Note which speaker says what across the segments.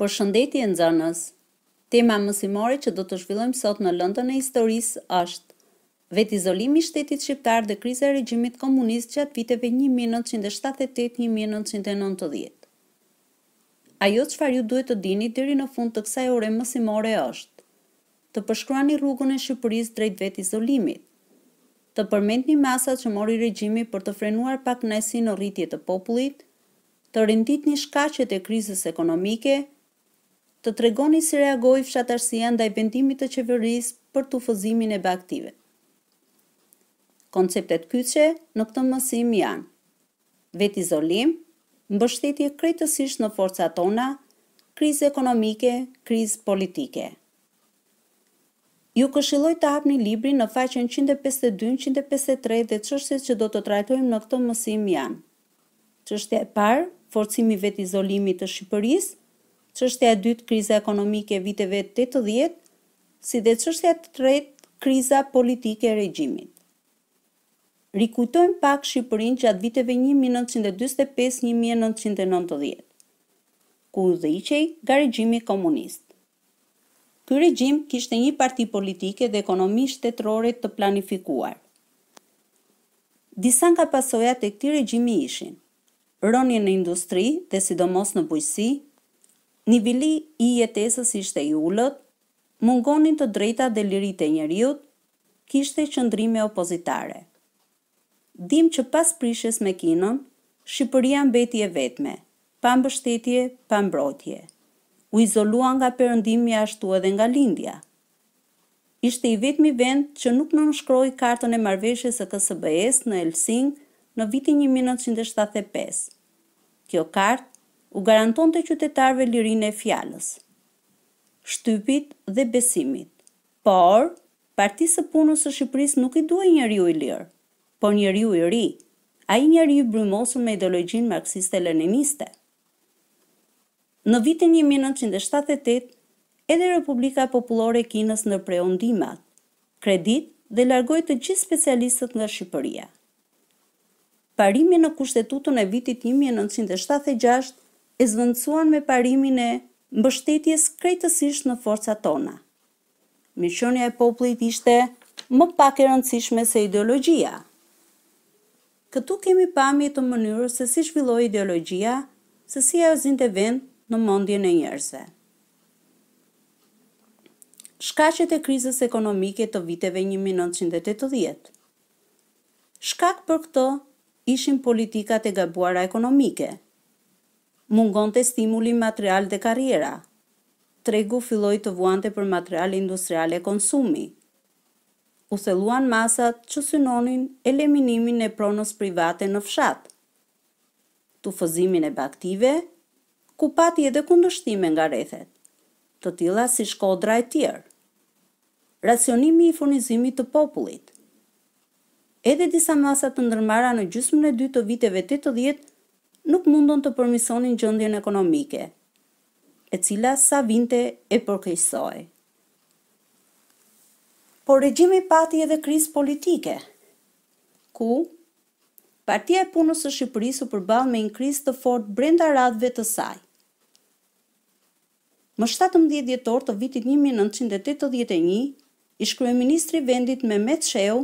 Speaker 1: Për shëndetje në zërnës, tema mësimore që do të zhvillojmë sot në lëndën e historisë është vet izolimi shtetit shqiptar dhe kriza e regjimit komunist gjatë viteve 1978-1990. Ajo që ju duhet të dini dyri në fund të kësaj ure mësimore është të përshkruani rrugën e Shqipëris drejt vet izolimit, të përment një masat që mori regjimi për të frenuar pak nëjsi në rritje të popullit, të rëndit një shkashet e krizës ekonomike, të tregoni si reagoi fshatarësia ndaj vendimit të qeverisë për tufëzimin e baktive. Konceptet kyçe në këtë mësim janë: vetizolim, mbështetje krejtësisht në forcat tona, kriz ekonomike, krizë politike. Ju këshilloj të hapni librin në faqen 152-153 dhe çështjet që do të trajtojmë në këtë mësim janë: çështja e parë, forcimi vetizolimit të Shqipërisë çështja e dytë kriza ekonomike viteve 80, si dhe çështja e tretë kriza politike e regjimit. Rikujtojmë pak Shqipërinë atë viteve 1945-1990, ku dhe iqej nga regjimi komunist. Ky regjim kishte një parti politike dhe ekonomisht shtetërore të planifikuar. Disa nga pasojat e këti regjimi ishin, rronje në industri dhe sidomos në bujësi, nivili i jetesës ishte i ullët, mungonin të drejta dhe lirit e njeriut, kishte qëndrime opozitare. Dim që pas prishes me kinën, Shqipëria mbeti e vetme, pa mbështetje, pa mbrojtje. U izolua nga përëndimi ashtu edhe nga lindja. Ishte i vetmi vend që nuk në nëshkroj kartën e marveshës e KSBS në Elsing në vitin 1975. Kjo kartë u garanton të qytetarve lirin e fjalës, shtypit dhe besimit. Por, partisë e punës së Shqipëris nuk i duaj njeri u i lirë, por njeri u i ri, a i njeri u brymosur me ideologjin marxiste-leniniste. Në vitin 1978, edhe Republika Populore e Kinës në preondimat, kredit dhe largoj të gjithë specialistët nga Shqipëria. Parimi në kushtetutën e vitit 1976 e zvëndësuan me parimin e mbështetjes krejtësisht në forca tona. Mishonja e poplit ishte më pak e rëndësishme se ideologjia. Këtu kemi pamje të mënyrës se si shvilloj ideologjia, se si ajo zinte vend në mendjen e njerëzve. Shkaqet e krizës ekonomike të viteve 1980. Shkak për këto ishin politikat e gabuara ekonomike mungon të stimulin material dhe karriera. Tregu filloj të vuante për material industrial e konsumi. U theluan masat që synonin eliminimin e pronës private në fshat. Tu fëzimin e baktive, ku pati edhe kundështime nga rethet, të tila si shkodra e tjerë. Racionimi i furnizimit të popullit. Edhe disa masat të ndërmara në gjysmën e dy të viteve 80 nuk mundon të përmisonin gjëndjen ekonomike, e cila sa vinte e përkejsoj. Por regjimi pati edhe kriz politike, ku partia e punës e Shqipërisu përball me një kriz të fort brenda radhve të saj. Më 17 dhjetor të vitit 1981, ishkruje ministri vendit me me të sheu,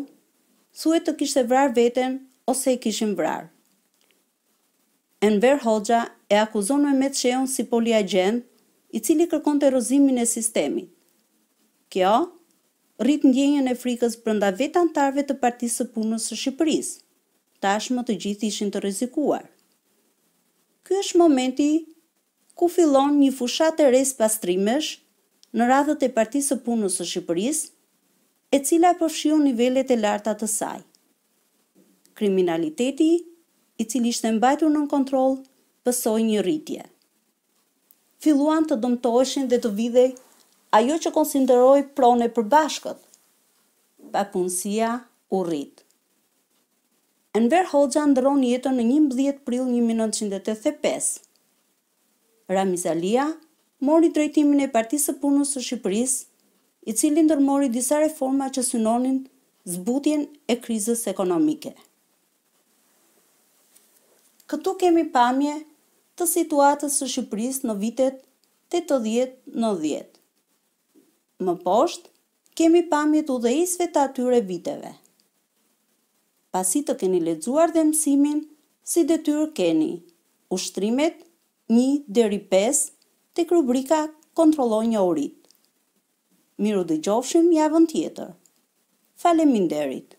Speaker 1: suet të kishtë e vrar veten ose i kishin vrarë. Enver Hoxha e akuzon me Met si poliagent, i cili kërkon të erozimin e sistemit. Kjo, rrit ndjenjën e frikës brënda vetë antarve të partisë së punës së Shqipërisë, tashmë të gjithë ishin të rezikuar. Ky është momenti ku fillon një fushat e res pastrimesh në radhët e partisë së punës së Shqipërisë, e cila përfshion nivellet e larta të saj. Kriminaliteti i cili ishte mbajtur nën kontroll, pësoi një rritje. Filluan të dëmtoheshin dhe të videj ajo që konsideroi pronë për bashkët. Papunësia u rrit. Enver Hoxha ndron jetën në 11 prill 1985. Alia mori drejtimin e Partisë së Punës së Shqipërisë, i cili ndërmori disa reforma që synonin zbutjen e krizës ekonomike. Këtu kemi pamje të situatës së Shqipërisë në vitet 80-90. Më poshtë kemi pamje të udhëheqësve të atyre viteve. Pasi të keni lexuar dhe mësimin, si detyrë keni ushtrimet 1 deri 5 tek rubrika kontrolloj njohurit. Miru dëgjofshim javën tjetër. Faleminderit.